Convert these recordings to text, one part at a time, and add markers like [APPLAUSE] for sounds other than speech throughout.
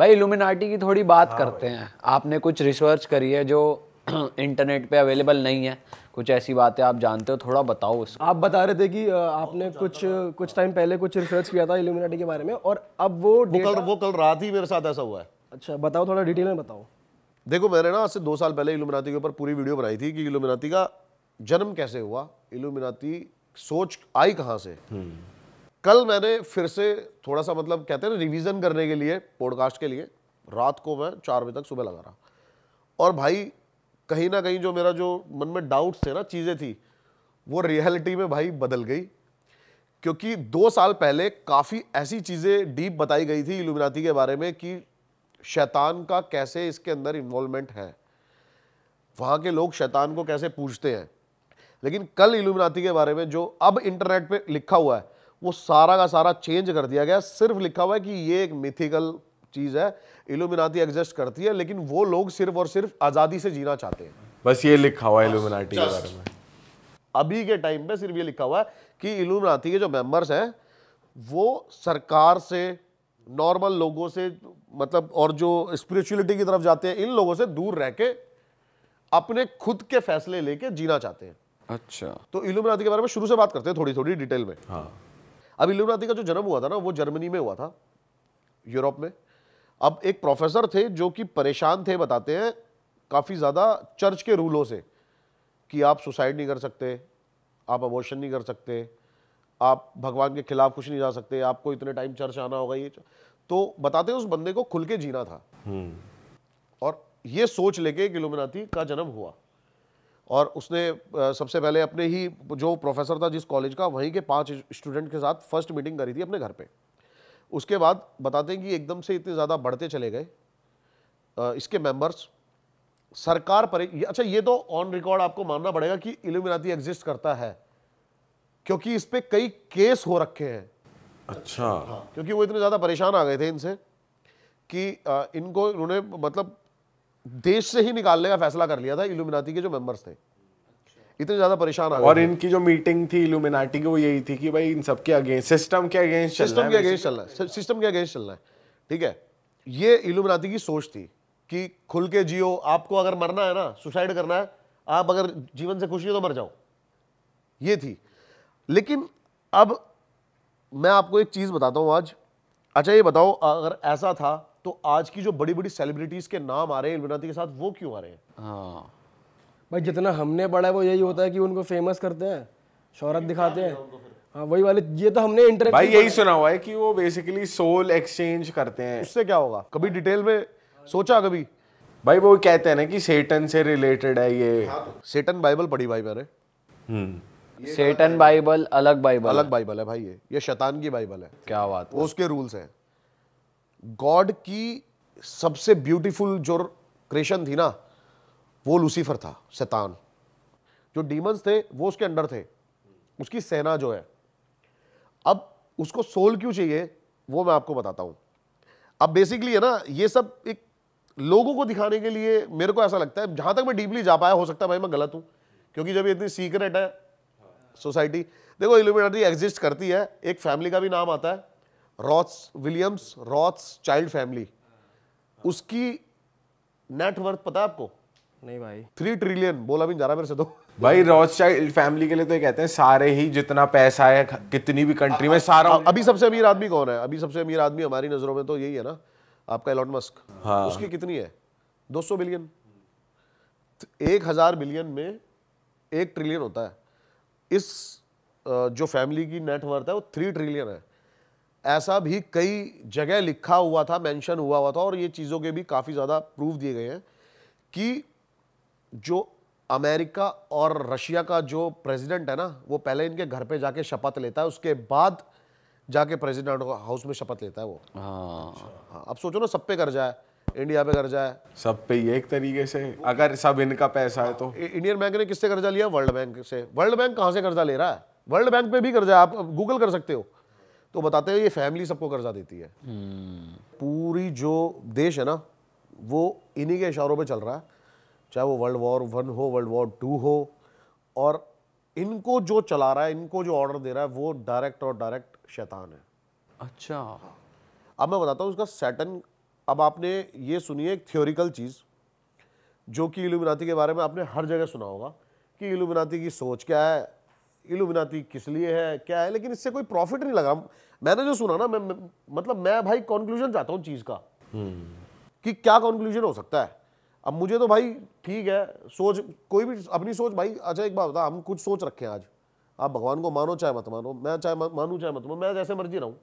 भाई इल्यूमिनाटी की थोड़ी बात हाँ करते हैं आपने कुछ रिसर्च करी है जो इंटरनेट [CLEARS THROAT] पे अवेलेबल नहीं है कुछ ऐसी बातें आप जानते हो थोड़ा बताओ उसको आप बता रहे थे कि आपने कुछ कुछ टाइम पहले कुछ रिसर्च किया था इल्यूमिनाटी के बारे में और अब वो वो कल, वो कल रात ही मेरे साथ ऐसा हुआ है अच्छा बताओ थोड़ा डिटेल में बताओ देखो मैंने ना आज से दो साल पहले इल्यूमिनाटी के ऊपर पूरी वीडियो बनाई थी कि इल्यूमिनाटी का जन्म कैसे हुआ इल्यूमिनाटी सोच आई कहाँ से हम्म। कल मैंने फिर से थोड़ा सा मतलब कहते हैं ना रिविज़न करने के लिए पॉडकास्ट के लिए रात को मैं चार बजे तक सुबह लगा रहा और भाई कहीं ना कहीं जो मेरा जो मन में डाउट्स थे ना चीज़ें थी वो रियलिटी में भाई बदल गई क्योंकि दो साल पहले काफ़ी ऐसी चीज़ें डीप बताई गई थी इलुमिनाती के बारे में कि शैतान का कैसे इसके अंदर इन्वॉल्वमेंट है वहाँ के लोग शैतान को कैसे पूछते हैं लेकिन कल इलुमिनाती के बारे में जो अब इंटरनेट पे लिखा हुआ है वो सारा का सारा चेंज कर दिया गया सिर्फ लिखा हुआ है कि ये एक मिथिकल चीज़ है इल्यूमिनाटी एग्जिस्ट करती है लेकिन वो लोग सिर्फ और सिर्फ आज़ादी से जीना चाहते हैं बस ये लिखा हुआ है इल्यूमिनाटी के बारे में अभी के टाइम पे सिर्फ ये लिखा हुआ है कि इल्यूमिनाटी के जो मेंबर्स हैं वो सरकार से नॉर्मल लोगों से मतलब और जो स्परिचुअलिटी की तरफ जाते हैं इन लोगों से दूर रह के अपने खुद के फैसले लेके जीना चाहते हैं अच्छा तो इलुमिनाती के बारे में शुरू से बात करते हैं थोड़ी थोड़ी डिटेल में हाँ अब इल्यूमिनाती का जो जन्म हुआ था ना वो जर्मनी में हुआ था यूरोप में अब एक प्रोफेसर थे जो कि परेशान थे बताते हैं काफ़ी ज़्यादा चर्च के रूलों से कि आप सुसाइड नहीं कर सकते आप अबोशन नहीं कर सकते आप भगवान के खिलाफ कुछ नहीं जा सकते आपको इतने टाइम चर्च आना होगा ये तो बताते हैं उस बंदे को खुल के जीना था हम्म। और ये सोच लेके एक इलुमिनाती का जन्म हुआ और उसने सबसे पहले अपने ही जो प्रोफेसर था जिस कॉलेज का वहीं के पांच स्टूडेंट के साथ फर्स्ट मीटिंग करी थी अपने घर पे उसके बाद बताते हैं कि एकदम से इतने ज़्यादा बढ़ते चले गए इसके मेंबर्स सरकार पर अच्छा ये तो ऑन रिकॉर्ड आपको मानना पड़ेगा कि इलुमिनाती एग्जिस्ट करता है क्योंकि इस पर कई केस हो रखे हैं अच्छा हाँ क्योंकि वो इतने ज़्यादा परेशान आ गए थे इनसे कि इनको उन्होंने मतलब देश से ही निकालने का फैसला कर लिया था इलुमिनाटी के जो मेंबर्स थे इतने ज्यादा परेशान और इनकी जो मीटिंग थी इलुमिनाटी की वो यही थी कि भाई इन सबके अगेंस्ट सिस्टम के अगेंस्ट सिस्टम के अगेंस्ट चलना है सिस्टम के अगेंस्ट चलना है ठीक है ये इलुमिनाटी की सोच थी कि खुल के जियो आपको अगर मरना है ना सुसाइड करना है आप अगर जीवन से खुशी हो तो मर जाओ ये थी लेकिन अब मैं आपको एक चीज़ बताता हूँ आज अच्छा ये बताओ अगर ऐसा था तो आज की जो बड़ी बड़ी सेलिब्रिटीज के नाम आ रहे हैं इल्मिनाती के साथ वो क्यों आ रहे हैं हाँ भाई जितना हमने पढ़ा है वो यही होता है कि उनको फेमस करते हैं शोहरत दिखाते हैं हाँ वही वाले ये तो हमने इंटरव्यू भाई यही सुना हुआ है कि वो बेसिकली सोल एक्सचेंज करते हैं उससे क्या होगा कभी डिटेल हाँ। में सोचा कभी भाई वो कहते हैं ना कि सेटन से रिलेटेड है ये सेटन हाँ बाइबल तो। पढ़ी भाई मेरे सेटन बाइबल अलग बाइबल अलग बाइबल है भाई ये ये शैतान की बाइबल है क्या बात वो उसके रूल्स हैं गॉड की सबसे ब्यूटीफुल जो क्रिएशन थी ना वो लूसीफर था शैतान जो डीमंस थे वो उसके अंडर थे उसकी सेना जो है अब उसको सोल क्यों चाहिए वो मैं आपको बताता हूँ अब बेसिकली है ना ये सब एक लोगों को दिखाने के लिए मेरे को ऐसा लगता है जहाँ तक मैं डीपली जा पाया हो सकता है भाई मैं गलत हूँ क्योंकि जब ये इतनी सीक्रेट है सोसाइटी देखो इल्यूमिनाटी एग्जिस्ट करती है एक फैमिली का भी नाम आता है Roths Williams Rothschild family उसकी नेटवर्थ पता है आपको नहीं भाई थ्री ट्रिलियन बोला भी जा रहा मेरे से तो भाई चाइल्ड फैमिली के लिए तो कहते हैं सारे ही जितना पैसा है कितनी भी कंट्री में सारा अभी सबसे अमीर आदमी कौन है अभी सबसे अमीर आदमी हमारी नजरों में तो यही है ना आपका एलॉन मस्क हाँ। उसकी कितनी है 200 बिलियन तो एक हजार बिलियन में एक ट्रिलियन होता है इस जो फैमिली की नेटवर्थ है वो थ्री ट्रिलियन है ऐसा भी कई जगह लिखा हुआ था मेंशन हुआ हुआ था और ये चीज़ों के भी काफ़ी ज़्यादा प्रूफ दिए गए हैं कि जो अमेरिका और रशिया का जो प्रेसिडेंट है ना वो पहले इनके घर पे जाके शपथ लेता है उसके बाद जाके प्रेसिडेंट हाउस में शपथ लेता है वो हाँ, हाँ अब सोचो ना सब पे कर्जा है इंडिया पे कर्जा है सब पे ये एक तरीके से अगर सब इनका पैसा है तो हाँ, इंडियन बैंक ने किससे कर्जा लिया वर्ल्ड बैंक से वर्ल्ड बैंक कहाँ से कर्जा ले रहा है वर्ल्ड बैंक पे भी कर्जा है आप गूगल कर सकते हो तो बताते हैं ये फैमिली सबको कर्जा देती है पूरी जो देश है ना वो इन्हीं के इशारों पे चल रहा है चाहे वो वर्ल्ड वॉर वन हो वर्ल्ड वॉर टू हो और इनको जो चला रहा है इनको जो ऑर्डर दे रहा है वो डायरेक्ट और डायरेक्ट शैतान है अच्छा अब मैं बताता हूँ उसका सैटन अब आपने ये सुनी है एक थियोरिकल चीज़ जो कि इलुमिनाती के बारे में आपने हर जगह सुना होगा कि इलुमिनाती की सोच क्या है इलुमिनाती किस लिए है क्या है लेकिन इससे कोई प्रॉफिट नहीं लगा मैंने जो सुना ना मैं मतलब मैं भाई कॉन्क्लूजन चाहता हूँ चीज़ का कि क्या कॉन्क्लूजन हो सकता है अब मुझे तो भाई ठीक है सोच कोई भी अपनी सोच भाई अच्छा एक बात बता हम कुछ सोच रखे हैं आज आप भगवान को मानो चाहे मत मानो मैं चाहे मानू चाहे मत मानो मैं जैसे मर्जी रहूँ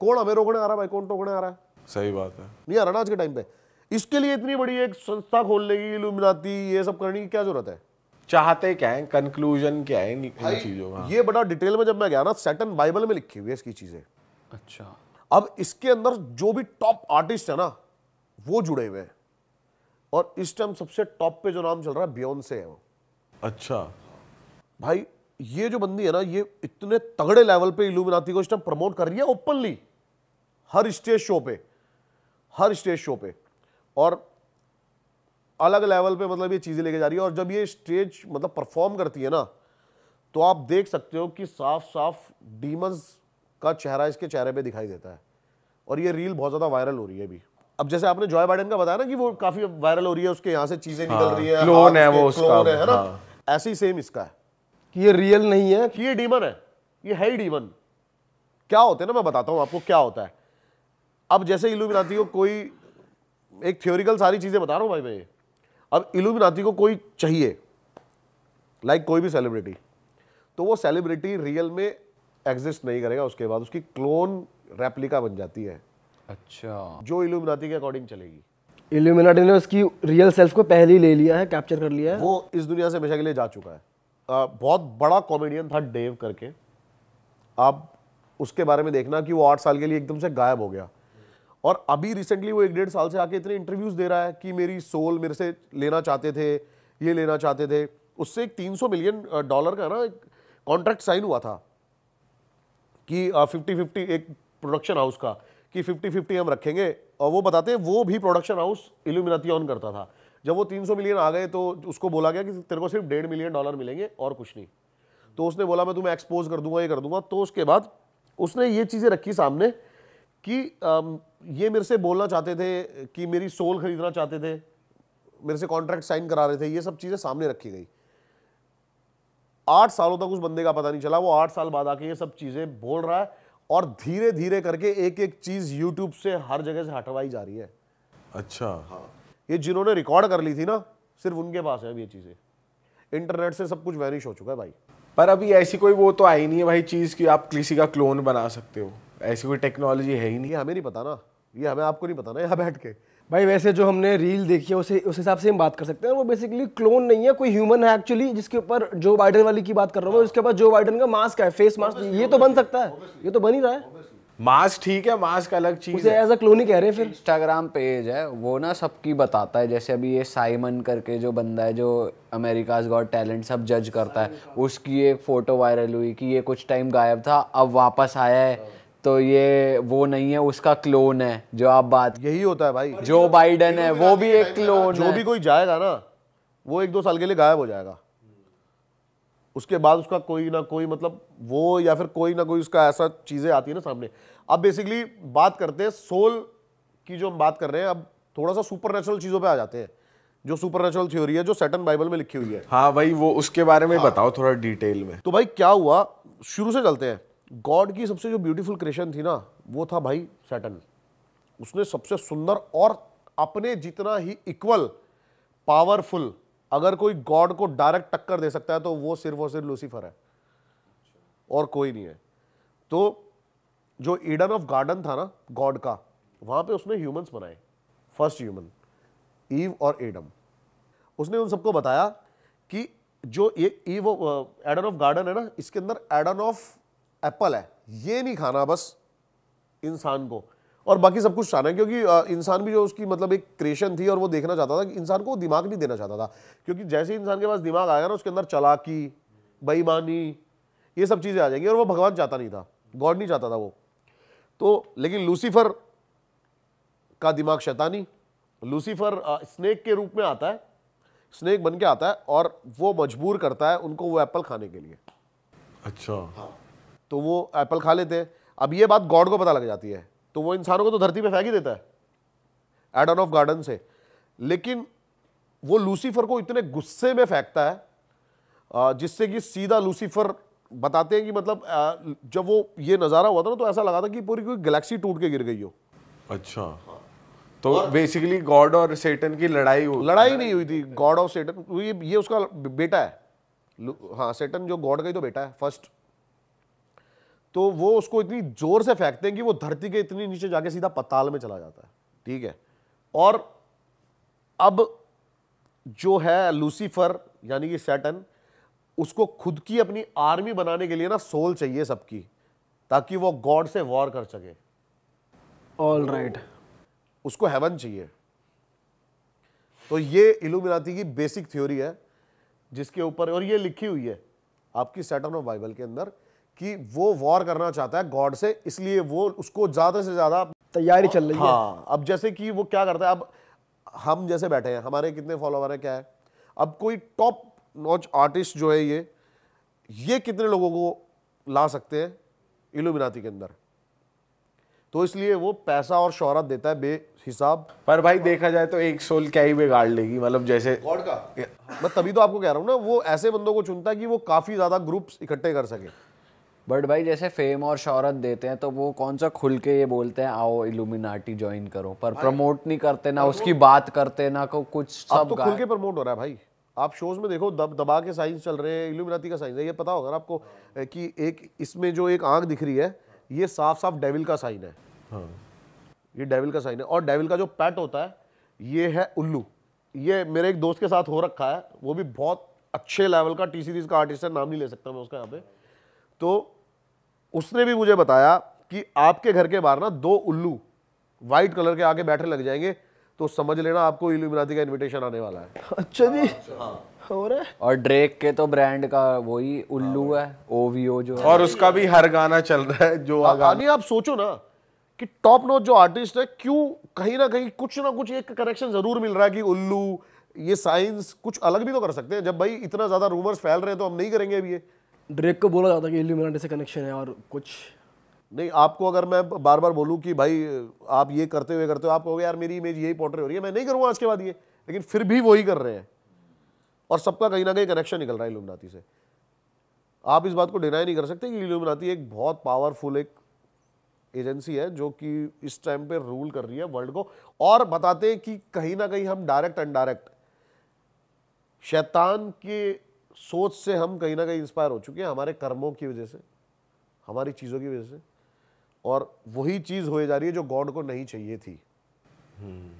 कौन हमें रोकने आ रहा है भाई कौन टोकने आ रहा है सही बात है नहीं आ रहा ना आज के टाइम पे इसके लिए इतनी बड़ी एक संस्था खोलने की इलुमिनाती ये सब करने की क्या जरूरत है चाहते क्या है कंक्लूजन क्या है इन चीजों का ये बड़ा डिटेल में जब मैं गया ना सेटन बाइबल में लिखी हुई है इसकी चीजें अच्छा अब इसके अंदर जो भी टॉप आर्टिस्ट है ना वो जुड़े हुए हैं और इस टाइम सबसे टॉप पे जो नाम चल रहा है बियोन से है वो अच्छा भाई ये जो बंदी है ना ये इतने तगड़े लेवल पे इल्यूमिनाती को इस टाइम प्रमोट कर रही है ओपनली हर स्टेज शो पे हर स्टेज शो पे और अलग लेवल पे मतलब ये चीज़ें लेके जा रही है और जब ये स्टेज मतलब परफॉर्म करती है ना तो आप देख सकते हो कि साफ साफ डीमंस का चेहरा इसके चेहरे पे दिखाई देता है और ये रील बहुत ज़्यादा वायरल हो रही है अभी अब जैसे आपने जॉय बाइडन का बताया ना कि वो काफ़ी वायरल हो रही है उसके यहाँ से चीज़ें निकल हाँ, रही है क्लोन है वो उसका है ना हाँ। ऐसे ही सेम इसका है कि ये रियल नहीं है कि ये डीमन है ये है ही डीमन क्या होते हैं ना मैं बताता हूँ आपको क्या होता है अब जैसे बनाती हो कोई एक थ्योरिकल सारी चीज़ें बता रहा हूँ भाई मैं ये अब इलुमिनाती को कोई चाहिए लाइक like कोई भी सेलिब्रिटी तो वो सेलिब्रिटी रियल में एग्जिस्ट नहीं करेगा उसके बाद उसकी क्लोन रेप्लिका बन जाती है अच्छा जो इलुमिनाती के अकॉर्डिंग चलेगी इल्यूमिनाटी ने उसकी रियल सेल्फ को पहले ही ले लिया है कैप्चर कर लिया है वो इस दुनिया से हमेशा के लिए जा चुका है आ, बहुत बड़ा कॉमेडियन था डेव करके आप उसके बारे में देखना कि वो आठ साल के लिए एकदम से गायब हो गया और अभी रिसेंटली वो एक डेढ़ साल से आके इतने इंटरव्यूज दे रहा है कि मेरी सोल मेरे से लेना चाहते थे ये लेना चाहते थे उससे एक 300 मिलियन डॉलर का ना एक कॉन्ट्रैक्ट साइन हुआ था कि फिफ्टी फिफ्टी एक प्रोडक्शन हाउस का कि फिफ्टी फिफ्टी हम रखेंगे और वो बताते हैं वो भी प्रोडक्शन हाउस इल्यूमिनाती ऑन करता था जब वो 300 मिलियन आ गए तो उसको बोला गया कि तेरे को सिर्फ डेढ़ मिलियन डॉलर मिलेंगे और कुछ नहीं तो उसने बोला मैं तुम्हें एक्सपोज कर दूंगा ये कर दूंगा तो उसके बाद उसने ये चीज़ें रखी सामने कि ये मेरे से बोलना चाहते थे कि मेरी सोल खरीदना चाहते थे मेरे से कॉन्ट्रैक्ट साइन करा रहे थे ये सब चीज़ें सामने रखी गई आठ सालों तक उस बंदे का पता नहीं चला वो आठ साल बाद आके ये सब चीज़ें बोल रहा है और धीरे धीरे करके एक एक चीज़ यूट्यूब से हर जगह से हटवाई जा रही है अच्छा हाँ ये जिन्होंने रिकॉर्ड कर ली थी ना सिर्फ उनके पास है अब ये चीज़ें इंटरनेट से सब कुछ वैनिश हो चुका है भाई पर अभी ऐसी कोई वो तो आई नहीं है भाई चीज़ कि आप किसी का क्लोन बना सकते हो ऐसी कोई टेक्नोलॉजी है ही नहीं हमें नहीं पता ना ये हमें आपको नहीं पता ना यहाँ बैठ के भाई वैसे जो हमने रील देखी है उसे उस हिसाब से हम बात कर सकते हैं वो बेसिकली क्लोन नहीं है कोई ह्यूमन है एक्चुअली जिसके ऊपर जो बाइडन वाली की बात कर रहा हूँ उसके पास जो बाइडन का मास्क है फेस मास्क ये तो बन सकता है ये तो बन ही रहा है मास्क ठीक है मास्क अलग चीज उसे एज अ क्लोन ही कह रहे हैं फिर इंस्टाग्राम पेज है वो ना सबकी बताता है जैसे अभी ये साइमन करके जो बंदा है जो अमेरिकाज गॉट टैलेंट सब जज करता है हाँ। उसकी एक फोटो वायरल हुई कि ये कुछ टाइम गायब था अब वापस आया है हाँ। तो ये वो नहीं है उसका क्लोन है जो आप बात यही होता है भाई जो बाइडन है वो भी एक क्लोन जो भी कोई जाएगा ना वो एक दो साल के लिए गायब हो जाएगा उसके बाद उसका कोई ना कोई मतलब वो या फिर कोई ना कोई उसका ऐसा चीज़ें आती है ना सामने अब बेसिकली बात करते हैं सोल की जो हम बात कर रहे हैं अब थोड़ा सा सुपर चीज़ों पे आ जाते हैं जो सुपर थ्योरी है जो सेटन बाइबल में लिखी हुई है हाँ भाई वो उसके बारे में हाँ। बताओ थोड़ा डिटेल में तो भाई क्या हुआ शुरू से चलते हैं गॉड की सबसे जो ब्यूटीफुल क्रिएशन थी ना वो था भाई सैटन उसने सबसे सुंदर और अपने जितना ही इक्वल पावरफुल अगर कोई गॉड को डायरेक्ट टक्कर दे सकता है तो वो सिर्फ और सिर्फ लूसीफर है और कोई नहीं है तो जो ईडन ऑफ गार्डन था ना गॉड का वहाँ पे उसने ह्यूमंस बनाए फर्स्ट ह्यूमन ईव और एडम उसने उन सबको बताया कि जो ये ईव एडन ऑफ गार्डन है ना इसके अंदर एडन ऑफ एप्पल है ये नहीं खाना बस इंसान को और बाकी सब कुछ खाना है क्योंकि इंसान भी जो उसकी मतलब एक क्रिएशन थी और वो देखना चाहता था कि इंसान को दिमाग नहीं देना चाहता था क्योंकि जैसे ही इंसान के पास दिमाग आएगा ना उसके अंदर चलाकी बेईमानी ये सब चीज़ें आ जाएंगी और वो भगवान चाहता नहीं था गॉड नहीं चाहता था वो तो लेकिन लूसीफर का दिमाग शैतानी लूसीफर स्नेक के रूप में आता है स्नेक बन के आता है और वो मजबूर करता है उनको वो एप्पल खाने के लिए अच्छा हाँ तो वो एप्पल खा लेते अब ये बात गॉड को पता लग जाती है तो वो इंसानों को तो धरती पे फेंक ही देता है एडन ऑफ गार्डन से लेकिन वो लूसीफर को इतने गुस्से में फेंकता है जिससे कि सीधा लूसीफर बताते हैं कि मतलब जब वो ये नज़ारा हुआ था ना तो ऐसा लगा था कि पूरी कोई गैलेक्सी टूट के गिर गई हो अच्छा हाँ। तो बेसिकली गॉड और सेटन की लड़ाई हुई लड़ाई नहीं हुई थी गॉड और सेटन ये उसका बेटा है हाँ सेटन जो गॉड का ही तो बेटा है फर्स्ट तो वो उसको इतनी जोर से फेंकते हैं कि वो धरती के इतनी नीचे जाके सीधा पताल में चला जाता है ठीक है और अब जो है लूसीफर यानी कि सैटन उसको खुद की अपनी आर्मी बनाने के लिए ना सोल चाहिए सबकी ताकि वो गॉड से वॉर कर सके ऑल राइट उसको हेवन चाहिए तो ये इलुमिनाती की बेसिक थ्योरी है जिसके ऊपर और ये लिखी हुई है आपकी सैटन ऑफ बाइबल के अंदर कि वो वॉर करना चाहता है गॉड से इसलिए वो उसको ज़्यादा से ज़्यादा तैयारी चल रही है हाँ, अब जैसे कि वो क्या करता है अब हम जैसे बैठे हैं हमारे कितने फॉलोवर हैं क्या है अब कोई टॉप नॉच आर्टिस्ट जो है ये ये कितने लोगों को ला सकते हैं इलुमिनाती के अंदर तो इसलिए वो पैसा और शोहरत देता है बेहिसाब पर भाई देखा जाए तो एक सोल क्या ही बिगाड़ लेगी मतलब जैसे गॉड का मैं तभी तो आपको कह रहा हूँ ना वो ऐसे बंदों को चुनता है कि वो काफ़ी ज़्यादा ग्रुप्स इकट्ठे कर सके बट भाई जैसे फेम और शहरत देते हैं तो वो कौन सा खुल के ये बोलते हैं आओ इल्यूमिनाटी ज्वाइन करो पर प्रमोट नहीं करते ना उसकी बात करते ना को कुछ सब तो खुल के प्रमोट हो रहा है भाई आप शोज में देखो दब दबा के साइंस चल रहे हैं इल्यूमिनाटी का साइंस है ये पता होगा आपको कि एक इसमें जो एक आंख दिख रही है ये साफ साफ डेविल का साइन है हाँ। ये डेविल का साइन है और डेविल का जो पैट होता है ये है उल्लू ये मेरे एक दोस्त के साथ हो रखा है वो भी बहुत अच्छे लेवल का टी सीरीज का आर्टिस्ट है नाम नहीं ले सकता मैं उसका यहाँ पे तो उसने भी मुझे बताया कि आपके घर के बाहर ना दो उल्लू व्हाइट कलर के आगे बैठे लग जाएंगे तो समझ लेना आपको का इनविटेशन आने वाला है अच्छा जी हो रहा हाँ। हाँ। है और ड्रेक के तो ब्रांड का वही उल्लू हाँ। है ओवीओ जो है। और उसका भी हर गाना चल रहा है जो गानी आप सोचो ना कि टॉप नोट जो आर्टिस्ट है क्यों कहीं ना कहीं कुछ ना कुछ एक कनेक्शन जरूर मिल रहा है कि उल्लू ये साइंस कुछ अलग भी तो कर सकते हैं जब भाई इतना ज्यादा रूमर्स फैल रहे हैं तो हम नहीं करेंगे अभी ये ड्रेक को बोला जाता है कि इल्यूमिनाटी से कनेक्शन है और कुछ नहीं आपको अगर मैं बार बार बोलूँ कि भाई आप ये करते हुए करते हो आप कहोगे यार मेरी इमेज यही पोर्ट्रेट हो रही है मैं नहीं करूँगा आज के बाद ये लेकिन फिर भी वही कर रहे हैं और सबका कहीं ना कहीं कनेक्शन निकल रहा है इल्यूमिनाती से आप इस बात को डिनाई नहीं कर सकते कि इल्यूमिनाती एक बहुत पावरफुल एक एजेंसी है जो कि इस टाइम पे रूल कर रही है वर्ल्ड को और बताते हैं कि कहीं ना कहीं हम डायरेक्ट अनडायरेक्ट शैतान के सोच से हम कहीं ना कहीं इंस्पायर हो चुके हैं हमारे कर्मों की वजह से हमारी चीज़ों की वजह से और वही चीज़ हो जा रही है जो गॉड को नहीं चाहिए थी हम्म।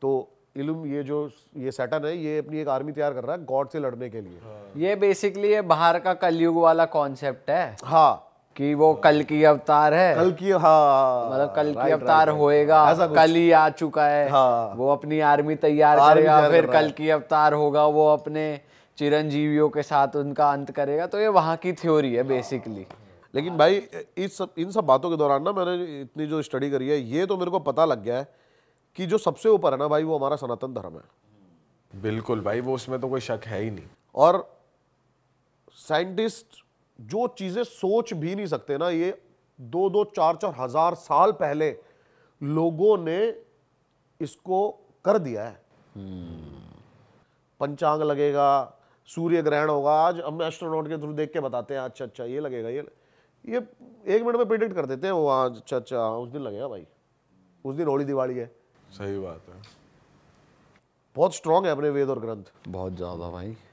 तो इलुम ये जो ये सैटन है ये अपनी एक आर्मी तैयार कर रहा है गॉड से लड़ने के लिए हाँ। ये बेसिकली ये बाहर का कलयुग वाला कॉन्सेप्ट है हाँ कि वो हाँ। कल की अवतार है कल की हाँ मतलब कल की अवतार होएगा कल ही आ चुका है हाँ, वो अपनी आर्मी तैयार करेगा फिर कल की अवतार होगा वो अपने चिरंजीवियों के साथ उनका अंत करेगा तो ये वहाँ की थ्योरी है बेसिकली लेकिन भाई इस सब इन सब बातों के दौरान ना मैंने इतनी जो स्टडी करी है ये तो मेरे को पता लग गया है कि जो सबसे ऊपर है ना भाई वो हमारा सनातन धर्म है बिल्कुल भाई वो उसमें तो कोई शक है ही नहीं और साइंटिस्ट जो चीज़ें सोच भी नहीं सकते ना ये दो दो चार चार हजार साल पहले लोगों ने इसको कर दिया है हम्म। पंचांग लगेगा सूर्य ग्रहण होगा आज हम एस्ट्रोनॉट के थ्रू देख के बताते हैं अच्छा अच्छा ये लगेगा ये ये एक मिनट में प्रिडिक्ट कर देते हैं वो आज अच्छा अच्छा हाँ, उस दिन लगेगा भाई उस दिन होली दिवाली है सही बात है बहुत स्ट्रांग है अपने वेद और ग्रंथ बहुत ज़्यादा भाई